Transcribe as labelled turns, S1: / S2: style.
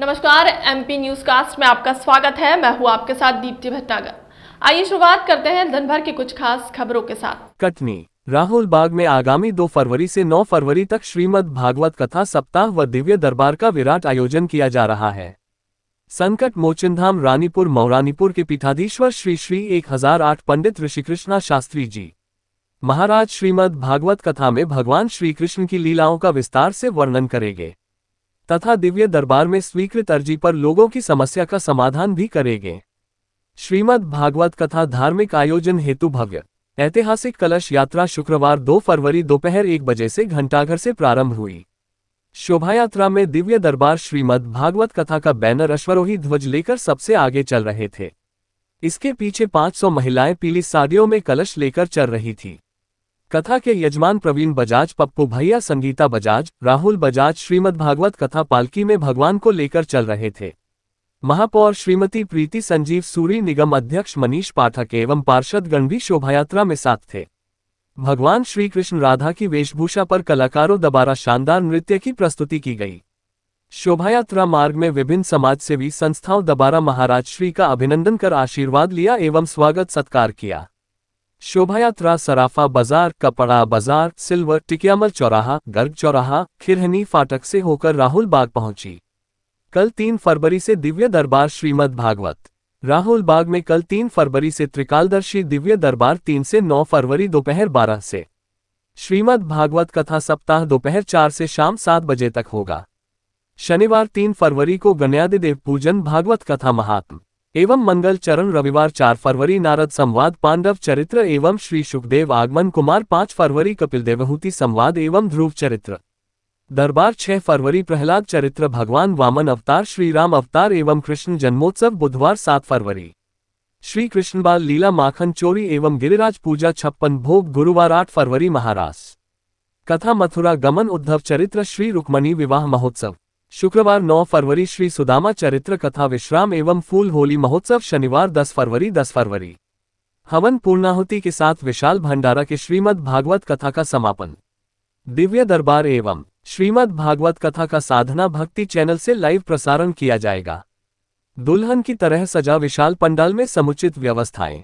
S1: नमस्कार MP news cast में आपका स्वागत है मैं हूँ आपके साथ दीप्ति भट्टागर आइए शुरुआत करते हैं धनभर की कुछ खास खबरों के साथ कटनी राहुल बाग में आगामी 2 फरवरी से 9 फरवरी तक श्रीमद भागवत कथा सप्ताह व दिव्य दरबार का विराट आयोजन किया जा रहा है संकट मोचन धाम रानीपुर मौरानीपुर के पीठाधीश्वर श्री श्री एक पंडित ऋषिकृष्णा शास्त्री जी महाराज श्रीमद भागवत कथा में भगवान श्री कृष्ण की लीलाओं का विस्तार से वर्णन करेंगे तथा दिव्य दरबार में स्वीकृत अर्जी पर लोगों की समस्या का समाधान भी करेंगे श्रीमद् भागवत कथा धार्मिक आयोजन हेतु भव्य ऐतिहासिक कलश यात्रा शुक्रवार 2 फरवरी दोपहर एक बजे से घंटाघर से प्रारंभ हुई शोभा यात्रा में दिव्य दरबार श्रीमद् भागवत कथा का बैनर अश्वरोही ध्वज लेकर सबसे आगे चल रहे थे इसके पीछे 500 महिलाएं पीली साड़ियों में कलश लेकर चल रही थीं। कथा के यजमान प्रवीण बजाज पप्पू भैया संगीता बजाज राहुल बजाज श्रीमद भागवत कथा पालकी में भगवान को लेकर चल रहे थे महापौर श्रीमती प्रीति संजीव सूरी निगम अध्यक्ष मनीष पाठक एवं पार्षद गण भी शोभायात्रा में साथ थे भगवान श्री कृष्ण राधा की वेशभूषा पर कलाकारों द्वारा शानदार नृत्य की प्रस्तुति की गई शोभायात्रा मार्ग में विभिन्न समाजसेवी संस्थाओं द्वारा महाराज श्री का अभिनंदन कर आशीर्वाद लिया एवं स्वागत सत्कार किया शोभायात्रा सराफा बाजार कपड़ा बाजार सिल्वर टिकियामल चौराहा गर्ग चौराहा खिरहनी फाटक से होकर राहुल बाग पहुंची कल तीन फरवरी से दिव्य दरबार श्रीमद भागवत राहुल बाग में कल तीन फरवरी से त्रिकालदर्शी दिव्य दरबार तीन से नौ फरवरी दोपहर बारह से श्रीमद भागवत कथा सप्ताह दोपहर चार से शाम सात बजे तक होगा शनिवार तीन फरवरी को गण्यादिदेव पूजन भागवत कथा महात्मा एवं मंगल चरण रविवार 4 फरवरी नारद संवाद पांडव चरित्र एवं श्री सुखदेव आगमन कुमार 5 फरवरी कपिल देवहूति संवाद एवं ध्रुव चरित्र दरबार 6 फरवरी प्रहलाद चरित्र भगवान वामन अवतार श्री राम अवतार एवं कृष्ण जन्मोत्सव बुधवार 7 फरवरी श्री कृष्णबाल लीला माखन चोरी एवं गिरिराज पूजा छप्पन भोग गुरुवार आठ फरवरी महाराष्ट्र कथा मथुरा गमन उद्धव चरित्र श्री रुक्मणी विवाह महोत्सव शुक्रवार 9 फरवरी श्री सुदामा चरित्र कथा विश्राम एवं फूल होली महोत्सव शनिवार 10 फरवरी 10 फरवरी हवन पूर्णाहुति के साथ विशाल भंडारा के श्रीमद् भागवत कथा का समापन दिव्य दरबार एवं श्रीमद् भागवत कथा का साधना भक्ति चैनल से लाइव प्रसारण किया जाएगा दुल्हन की तरह सजा विशाल पंडाल में समुचित व्यवस्थाएं